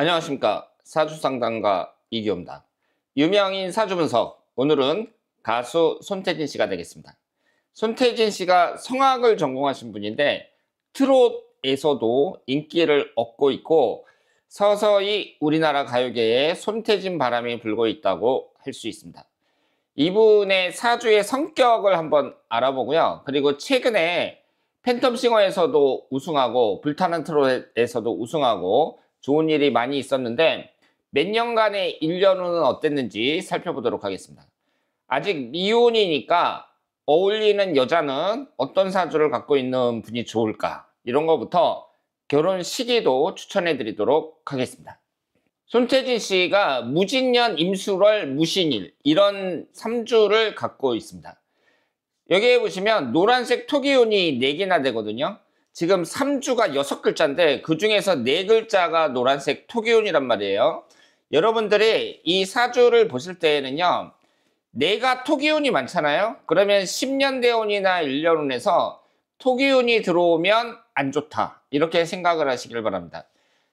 안녕하십니까 사주상담가 이기호입니다 유명인 사주분석 오늘은 가수 손태진 씨가 되겠습니다 손태진 씨가 성악을 전공하신 분인데 트롯에서도 인기를 얻고 있고 서서히 우리나라 가요계에 손태진 바람이 불고 있다고 할 수 있습니다 이분의 사주의 성격을 한번 알아보고요 그리고 최근에 팬텀싱어에서도 우승하고 불타는 트롯에서도 우승하고 좋은 일이 많이 있었는데 몇 년간의 일년후는 어땠는지 살펴보도록 하겠습니다. 아직 미혼이니까 어울리는 여자는 어떤 사주를 갖고 있는 분이 좋을까 이런 것부터 결혼 시기도 추천해 드리도록 하겠습니다. 손태진 씨가 무진년 임수월 무신일 이런 3주를 갖고 있습니다. 여기에 보시면 노란색 토기운이 4개나 되거든요. 지금 3주가 6글자인데 그 중에서 4글자가 노란색 토기운이란 말이에요. 여러분들이 이4주를 보실 때에는요. 내가 토기운이 많잖아요. 그러면 10년 대운이나 1년 운에서 토기운이 들어오면 안 좋다. 이렇게 생각을 하시길 바랍니다.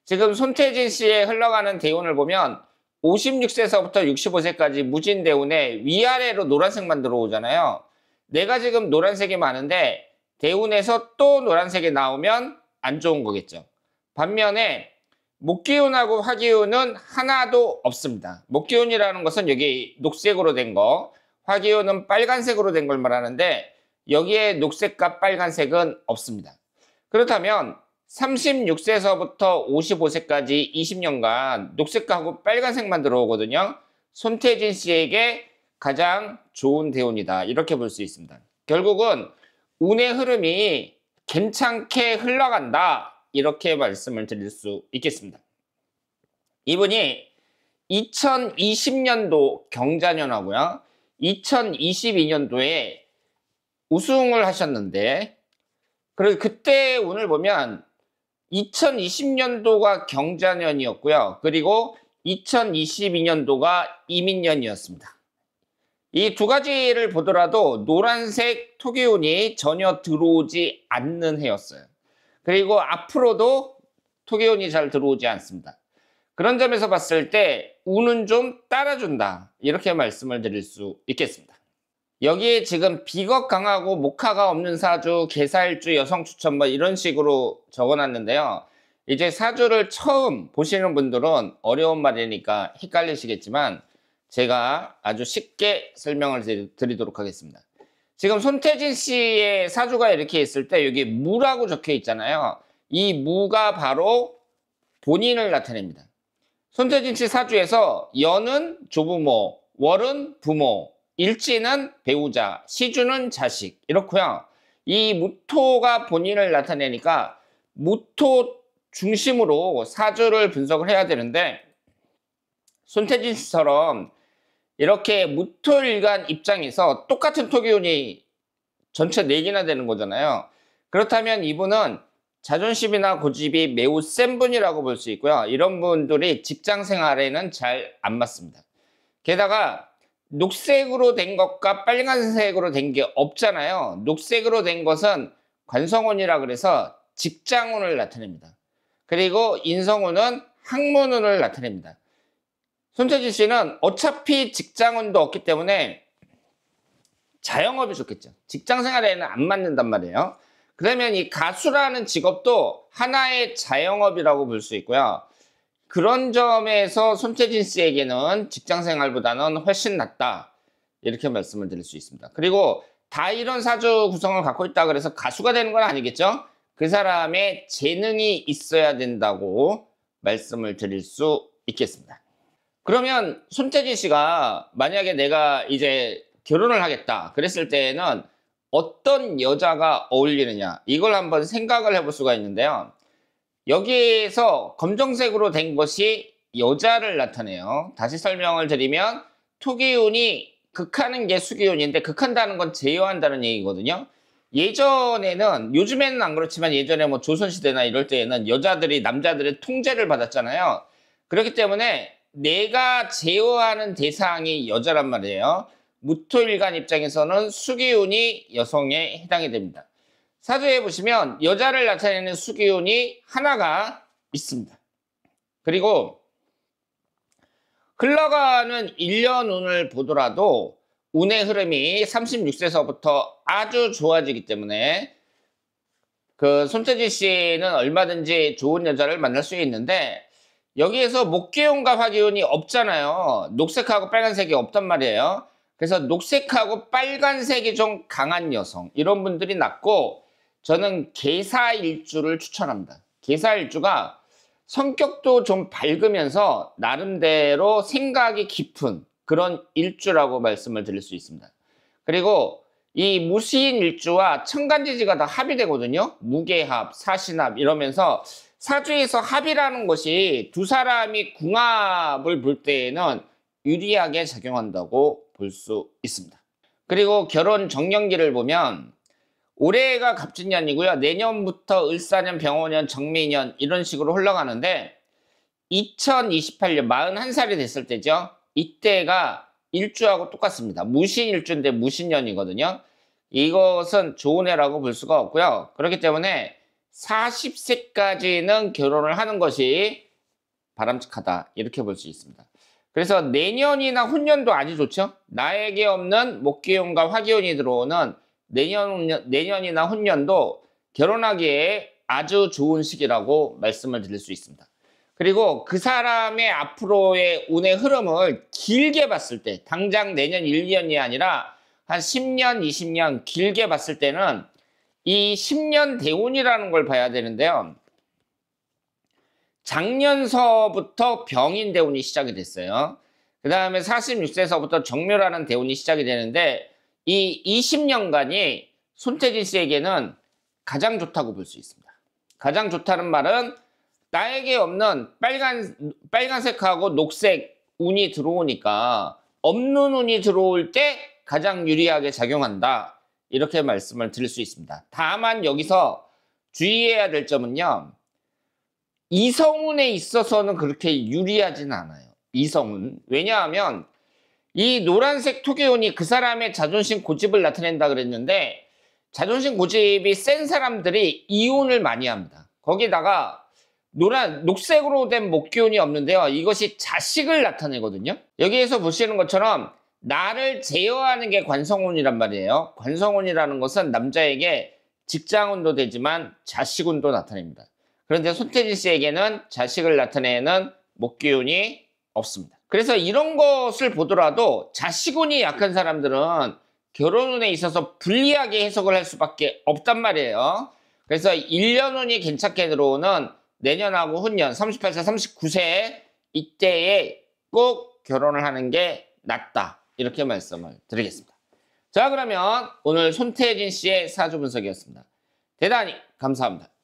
지금 손태진 씨의 흘러가는 대운을 보면 56세서부터 65세까지 무진 대운에 위아래로 노란색만 들어오잖아요. 내가 지금 노란색이 많은데 대운에서 또 노란색이 나오면 안 좋은 거겠죠. 반면에 목기운하고 화기운은 하나도 없습니다. 목기운이라는 것은 여기 녹색으로 된 거, 화기운은 빨간색으로 된 걸 말하는데 여기에 녹색과 빨간색은 없습니다. 그렇다면 36세에서부터 55세까지 20년간 녹색하고 빨간색만 들어오거든요. 손태진 씨에게 가장 좋은 대운이다. 이렇게 볼 수 있습니다. 결국은 운의 흐름이 괜찮게 흘러간다. 이렇게 말씀을 드릴 수 있겠습니다. 이분이 2020년도 경자년하고요. 2022년도에 우승을 하셨는데 그리고 그때 운을 보면 2020년도가 경자년이었고요. 그리고 2022년도가 이민년이었습니다. 이두 가지를 보더라도 노란색 토기운이 전혀 들어오지 않는 해였어요. 그리고 앞으로도 토기운이잘 들어오지 않습니다. 그런 점에서 봤을 때 운은 좀 따라준다 이렇게 말씀을 드릴 수 있겠습니다. 여기에 지금 비겁 강하고 목화가 없는 사주, 개사일주, 여성 추천 뭐 이런 식으로 적어놨는데요. 이제 사주를 처음 보시는 분들은 어려운 말이니까 헷갈리시겠지만 제가 아주 쉽게 설명을 드리도록 하겠습니다. 지금 손태진 씨의 사주가 이렇게 있을 때 여기 무라고 적혀 있잖아요. 이 무가 바로 본인을 나타냅니다. 손태진 씨 사주에서 연은 조부모, 월은 부모, 일지는 배우자, 시주는 자식 이렇고요. 이 무토가 본인을 나타내니까 무토 중심으로 사주를 분석을 해야 되는데 손태진 씨처럼 이렇게 무토일간 입장에서 똑같은 토기운이 전체 4개나 되는 거잖아요. 그렇다면 이분은 자존심이나 고집이 매우 센 분이라고 볼 수 있고요. 이런 분들이 직장 생활에는 잘 안 맞습니다. 게다가 녹색으로 된 것과 빨간색으로 된 게 없잖아요. 녹색으로 된 것은 관성운이라 그래서 직장운을 나타냅니다. 그리고 인성운은 학문운을 나타냅니다. 손재주 씨는 어차피 직장운도 없기 때문에 자영업이 좋겠죠. 직장 생활에는 안 맞는단 말이에요. 그러면 이 가수라는 직업도 하나의 자영업이라고 볼 수 있고요. 그런 점에서 손채진 씨에게는 직장 생활보다는 훨씬 낫다. 이렇게 말씀을 드릴 수 있습니다. 그리고 다 이런 사주 구성을 갖고 있다 그래서 가수가 되는 건 아니겠죠? 그 사람의 재능이 있어야 된다고 말씀을 드릴 수 있겠습니다. 그러면 손재진 씨가 만약에 내가 이제 결혼을 하겠다 그랬을 때에는 어떤 여자가 어울리느냐 이걸 한번 생각을 해볼 수가 있는데요. 여기에서 검정색으로 된 것이 여자를 나타내요. 다시 설명을 드리면 토기운이 극하는 게 수기운인데 극한다는 건 제어한다는 얘기거든요. 예전에는 요즘에는 안 그렇지만 예전에 뭐 조선시대나 이럴 때에는 여자들이 남자들의 통제를 받았잖아요. 그렇기 때문에 내가 제어하는 대상이 여자란 말이에요. 무토일간 입장에서는 수기운이 여성에 해당이 됩니다. 사주에 보시면 여자를 나타내는 수기운이 하나가 있습니다. 그리고 흘러가는 1년 운을 보더라도 운의 흐름이 36세서부터 아주 좋아지기 때문에 그 손태지 씨는 얼마든지 좋은 여자를 만날 수 있는데 여기에서 목계온과 화기온이 없잖아요. 녹색하고 빨간색이 없단 말이에요. 그래서 녹색하고 빨간색이 좀 강한 여성 이런 분들이 낫고 저는 개사일주를 추천합니다. 개사일주가 성격도 좀 밝으면서 나름대로 생각이 깊은 그런 일주라고 말씀을 드릴 수 있습니다. 그리고 이 무시인 일주와 천간지지가 다 합이 되거든요. 무게합, 사신합 이러면서 사주에서 합이라는 것이 두 사람이 궁합을 볼 때에는 유리하게 작용한다고 볼 수 있습니다. 그리고 결혼 정년기를 보면 올해가 갑진년이고요. 내년부터 을사년, 병호년, 정미년 이런 식으로 흘러가는데 2028년 41살이 됐을 때죠. 이때가 일주하고 똑같습니다. 무신일주인데 무신년이거든요. 이것은 좋은 해라고 볼 수가 없고요. 그렇기 때문에 40세까지는 결혼을 하는 것이 바람직하다 이렇게 볼 수 있습니다. 그래서 내년이나 훈년도 아주 좋죠. 나에게 없는 목기운과 화기운이 들어오는 내년, 내년이나 훈년도 결혼하기에 아주 좋은 시기라고 말씀을 드릴 수 있습니다. 그리고 그 사람의 앞으로의 운의 흐름을 길게 봤을 때, 당장 내년 1년이 아니라 한 10년, 20년 길게 봤을 때는 이 10년 대운이라는 걸 봐야 되는데요. 작년서부터 병인 대운이 시작이 됐어요. 그 다음에 46세서부터 정묘라는 대운이 시작이 되는데 이 20년간이 손태진 씨에게는 가장 좋다고 볼 수 있습니다. 가장 좋다는 말은 나에게 없는 빨간, 빨간색하고 녹색 운이 들어오니까 없는 운이 들어올 때 가장 유리하게 작용한다. 이렇게 말씀을 드릴 수 있습니다. 다만 여기서 주의해야 될 점은요. 이성운에 있어서는 그렇게 유리하진 않아요. 이성운. 왜냐하면 이 노란색 토기운이 그 사람의 자존심 고집을 나타낸다 그랬는데 자존심 고집이 센 사람들이 이혼을 많이 합니다. 거기다가 노란 녹색으로 된 목기운이 없는데요. 이것이 자식을 나타내거든요. 여기에서 보시는 것처럼 나를 제어하는 게 관성운이란 말이에요. 관성운이라는 것은 남자에게 직장운도 되지만 자식운도 나타냅니다. 그런데 손태진 씨에게는 자식을 나타내는 목기운이 없습니다. 그래서 이런 것을 보더라도 자식운이 약한 사람들은 결혼운에 있어서 불리하게 해석을 할 수밖에 없단 말이에요. 그래서 1년운이 괜찮게 들어오는 내년하고 훈년 38세, 39세 이때에 꼭 결혼을 하는 게 낫다. 이렇게 말씀을 드리겠습니다. 자 그러면 오늘 손태진 씨의 사주 분석이었습니다. 대단히 감사합니다.